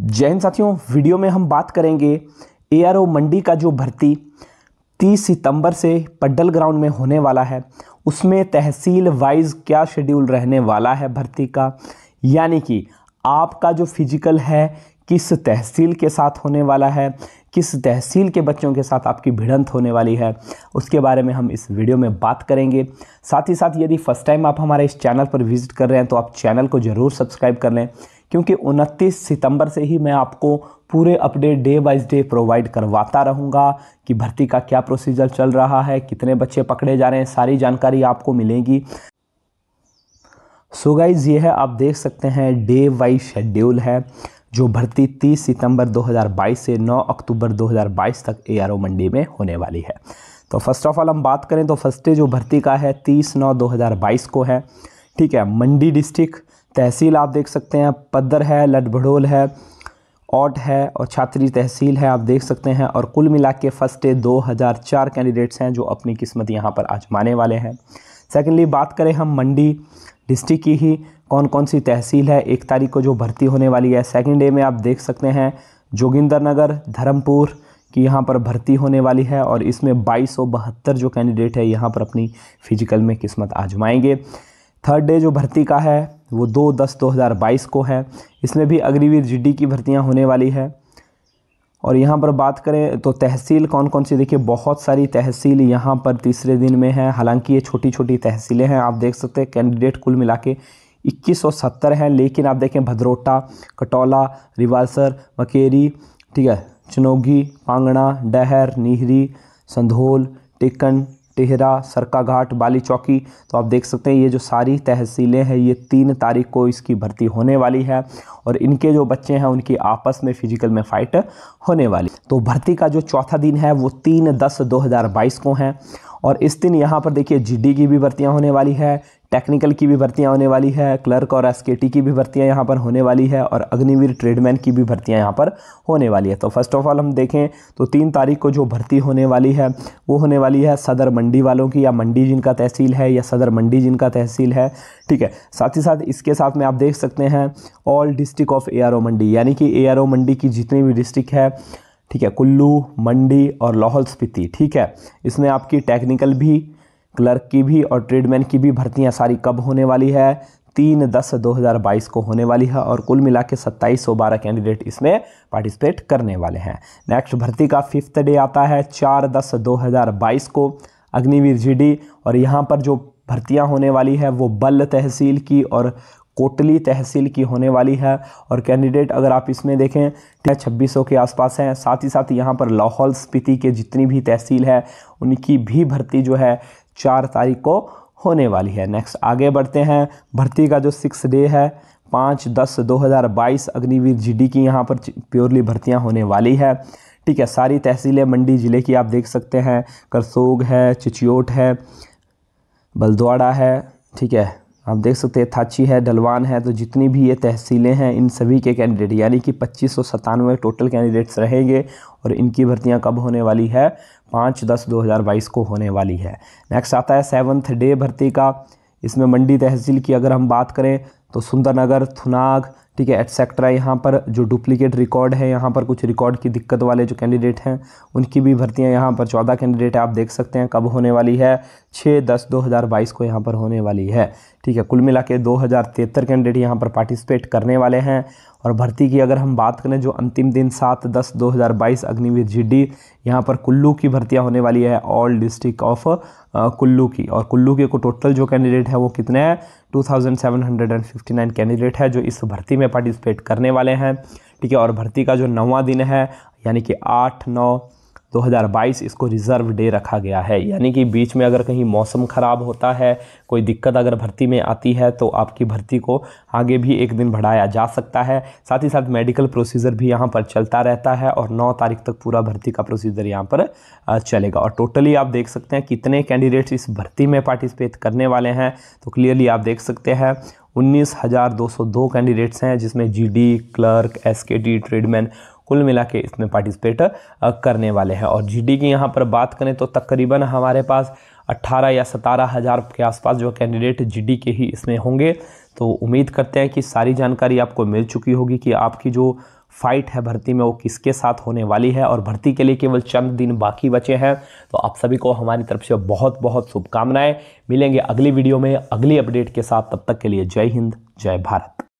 जय हिंद साथियों वीडियो में हम बात करेंगे एआरओ मंडी का जो भर्ती 30 सितंबर से पड्डल ग्राउंड में होने वाला है उसमें तहसील वाइज क्या शेड्यूल रहने वाला है भर्ती का यानी कि आपका जो फिजिकल है किस तहसील के साथ होने वाला है किस तहसील के बच्चों के साथ आपकी भिड़ंत होने वाली है उसके बारे में हम इस वीडियो में बात करेंगे साथ ही साथ यदि फर्स्ट टाइम आप हमारे इस चैनल पर विजिट कर रहे हैं तो आप चैनल को ज़रूर सब्सक्राइब कर लें क्योंकि 29 सितंबर से ही मैं आपको पूरे update day by day provide करवाता रहूँगा कि भर्ती का क्या प्रोसीजर चल रहा है कितने बच्चे पकड़े जा रहे हैं सारी जानकारी आपको मिलेगी सो गाइज ये है आप देख सकते हैं डे वाइज शेड्यूल है जो भर्ती 30 सितंबर 2022 से 9 अक्टूबर 2022 तक ए मंडी में होने वाली है तो फर्स्ट ऑफ ऑल हम बात करें तो फर्स्ट डे जो भर्ती का है 30 नौ 2022 को है ठीक है मंडी डिस्ट्रिक्ट तहसील आप देख सकते हैं पद्दर है लटभड़ोल है ऑट है और छात्री तहसील है आप देख सकते हैं और कुल मिला के फर्स्ट डे दो हज़ार चार कैंडिडेट्स हैं जो अपनी किस्मत यहाँ पर आजमाने वाले हैं सेकेंडली बात करें हम मंडी डिस्ट्रिक्ट की ही कौन कौन सी तहसील है एक तारीख को जो भर्ती होने वाली है सेकेंड डे में आप देख सकते हैं जोगिंदर नगर धर्मपुर की यहाँ पर भर्ती होने वाली है और इसमें बाईस जो कैंडिडेट है यहाँ पर अपनी फिजिकल में किस्मत आजमाएंगे थर्ड डे जो भर्ती का है वो दो दस दो हज़ार बाईस को है इसमें भी अग्निवीर जीडी की भर्तियाँ होने वाली है और यहाँ पर बात करें तो तहसील कौन कौन सी देखिए बहुत सारी तहसील यहाँ पर तीसरे दिन में है हालांकि ये छोटी छोटी तहसीलें हैं आप देख सकते हैं कैंडिडेट कुल मिला के इक्कीस हैं लेकिन आप देखें भद्रोटा कटौला रिवालसर मकेरी ठीक है चिनोगी पांगणा डहर निहरी संधोल टिकन टेहरा सरकाघाट बाली चौकी तो आप देख सकते हैं ये जो सारी तहसीलें हैं ये तीन तारीख को इसकी भर्ती होने वाली है और इनके जो बच्चे हैं उनकी आपस में फिजिकल में फ़ाइट होने वाली तो भर्ती का जो चौथा दिन है वो तीन दस दो हज़ार बाईस को है और इस दिन यहाँ पर देखिए जीडी की भी भर्तियाँ होने वाली है टेक्निकल की भी भर्तियाँ होने वाली है क्लर्क और एस की भी भर्तियाँ यहाँ पर होने वाली है और अग्निवीर ट्रेडमैन की भी भर्तियाँ यहाँ पर होने वाली है तो फर्स्ट ऑफ ऑल हम देखें तो तीन तारीख को जो भर्ती होने वाली है वो होने वाली है सदर मंडी वालों की या मंडी जिनका तहसील है या सदर मंडी जिनका तहसील है ठीक है साथ ही साथ इसके साथ में आप देख सकते हैं all district of uh Mandi यानी कि ए मंडी की जितनी भी डिस्ट्रिक्ट है ठीक है कुल्लू मंडी और लाहौल स्पीति ठीक है इसमें आपकी टेक्निकल भी क्लर्क की भी और ट्रेडमैन की भी भर्तियां सारी कब होने वाली है तीन दस दो हज़ार बाईस को होने वाली है और कुल मिला के सत्ताईस सौ बारह कैंडिडेट इसमें पार्टिसिपेट करने वाले हैं नेक्स्ट भर्ती का फिफ्थ डे आता है चार दस दो हज़ार बाईस को अग्निवीर जीडी और यहाँ पर जो भर्तियाँ होने वाली है वो बल तहसील की और कोटली तहसील की होने वाली है और कैंडिडेट अगर आप इसमें देखें छब्बीस सौ के आसपास हैं साथ ही साथ यहाँ पर लाहौल स्पीति के जितनी भी तहसील है उनकी भी भर्ती जो है चार तारीख को होने वाली है नेक्स्ट आगे बढ़ते हैं भर्ती का जो सिक्स डे है पाँच दस दो हज़ार बाईस अग्निवीर जीडी की यहाँ पर प्योरली भर्तियाँ होने वाली है ठीक है सारी तहसीलें मंडी ज़िले की आप देख सकते हैं करसोग है चिचियोट है बलद्वाड़ा है ठीक है आप देख सकते हैं थाची है डलवान है तो जितनी भी ये तहसीलें हैं इन सभी के कैंडिडेट यानी कि पच्चीस सौ टोटल कैंडिडेट्स रहेंगे और इनकी भर्तियां कब होने वाली है पाँच दस दो हज़ार बाईस को होने वाली है नेक्स्ट आता है सेवन्थ डे भर्ती का इसमें मंडी तहसील की अगर हम बात करें तो सुंदरनगर थुनाग ठीक है एटसेट्रा यहाँ पर जो डुप्लीकेट रिकॉर्ड है यहाँ पर कुछ रिकॉर्ड की दिक्कत वाले जो कैंडिडेट हैं उनकी भी भर्तियाँ यहाँ पर चौदह कैंडिडेट आप देख सकते हैं कब होने वाली है छः दस दो हज़ार बाईस को यहाँ पर होने वाली है ठीक है कुल मिला के दो हज़ार तिहत्तर कैंडिडेट यहाँ पर पार्टिसिपेट करने वाले हैं और भर्ती की अगर हम बात करें जो अंतिम दिन सात दस दो हज़ार बाईस अग्निवीर जी डी यहाँ पर कुल्लू की भर्तियाँ होने वाली है ऑल डिस्ट्रिक्ट ऑफ कुल्लू की और कुल्लू के को टोटल जो कैंडिडेट है वो कितने हैं two thousand seven hundred and fifty nine candidate है जो इस भर्ती में पार्टिसिपेट करने वाले हैं ठीक है और भर्ती का जो नवा दिन है यानी कि आठ नौ 2022 इसको रिज़र्व डे रखा गया है यानी कि बीच में अगर कहीं मौसम ख़राब होता है कोई दिक्कत अगर भर्ती में आती है तो आपकी भर्ती को आगे भी एक दिन बढ़ाया जा सकता है साथ ही साथ मेडिकल प्रोसीजर भी यहाँ पर चलता रहता है और 9 तारीख तक पूरा भर्ती का प्रोसीजर यहाँ पर चलेगा और टोटली आप देख सकते हैं कितने कैंडिडेट्स इस भर्ती में पार्टिसिपेट करने वाले हैं तो क्लियरली आप देख सकते हैं उन्नीस हज़ार दो सौ दो कैंडिडेट्स हैं जिसमें जीडी क्लर्क एसकेटी ट्रेडमैन कुल मिला के इसमें पार्टिसिपेट करने वाले हैं और जीडी की यहाँ पर बात करें तो तकरीबन हमारे पास 18 या सतारह हज़ार के आसपास जो कैंडिडेट जीडी के ही इसमें होंगे तो उम्मीद करते हैं कि सारी जानकारी आपको मिल चुकी होगी कि आपकी जो फाइट है भर्ती में वो किसके साथ होने वाली है और भर्ती के लिए केवल चंद दिन बाकी बचे हैं तो आप सभी को हमारी तरफ से बहुत बहुत शुभकामनाएं मिलेंगे अगली वीडियो में अगली अपडेट के साथ तब तक के लिए जय हिंद जय भारत